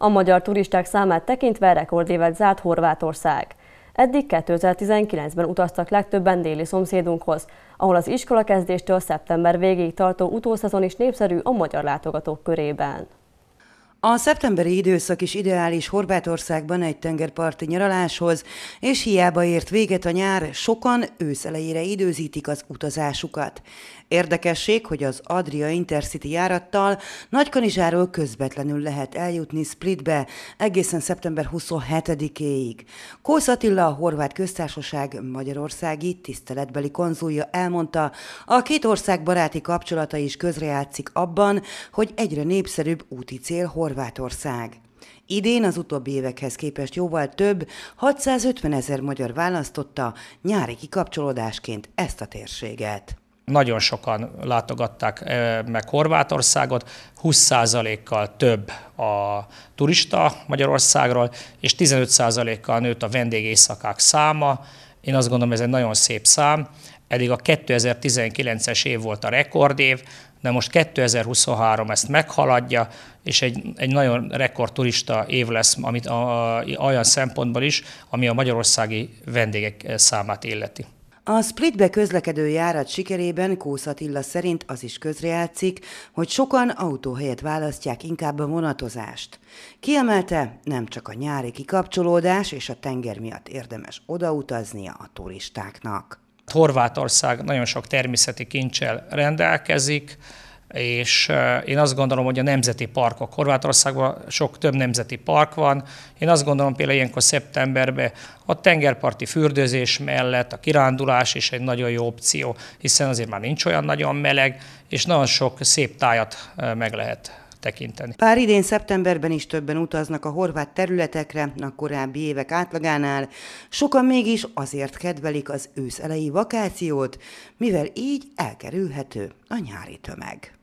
A magyar turisták számát tekintve rekordévet zárt Horvátország. Eddig 2019-ben utaztak legtöbben déli szomszédunkhoz, ahol az iskolakezdéstől szeptember végéig tartó utószezon is népszerű a magyar látogatók körében. A szeptemberi időszak is ideális Horvátországban egy tengerparti nyaraláshoz, és hiába ért véget a nyár, sokan őszelejére időzítik az utazásukat. Érdekesség, hogy az Adria Intercity járattal Nagykanizsáról közvetlenül lehet eljutni Splitbe egészen szeptember 27-éig. Kósz Attila, a Horvát Köztársaság magyarországi tiszteletbeli konzulja elmondta, a két ország baráti kapcsolata is közrejátszik abban, hogy egyre népszerűbb úti cél Horvátország Horvátország. Idén az utóbbi évekhez képest jóval több, 650 ezer magyar választotta nyári kikapcsolódásként ezt a térséget. Nagyon sokan látogatták eh, meg Horvátországot, 20%-kal több a turista Magyarországról, és 15%-kal nőtt a vendégészakák száma, én azt gondolom, ez egy nagyon szép szám. Eddig a 2019-es év volt a rekordév, de most 2023 ezt meghaladja, és egy, egy nagyon turista év lesz, amit a, a, olyan szempontból is, ami a magyarországi vendégek eh, számát illeti. A Splitbe közlekedő járat sikerében Kósz Attila szerint az is közrejátszik, hogy sokan autó helyett választják inkább a vonatozást. Kiemelte, nem csak a nyári kikapcsolódás és a tenger miatt érdemes odautaznia a turistáknak. Horvátország nagyon sok természeti kincsel rendelkezik, és én azt gondolom, hogy a nemzeti parkok, Horvátországban sok több nemzeti park van, én azt gondolom például ilyenkor szeptemberben a tengerparti fürdőzés mellett a kirándulás is egy nagyon jó opció, hiszen azért már nincs olyan nagyon meleg, és nagyon sok szép tájat meg lehet tekinteni. Pár idén szeptemberben is többen utaznak a horvát területekre, a korábbi évek átlagánál. Sokan mégis azért kedvelik az ősz elejé vakációt, mivel így elkerülhető a nyári tömeg.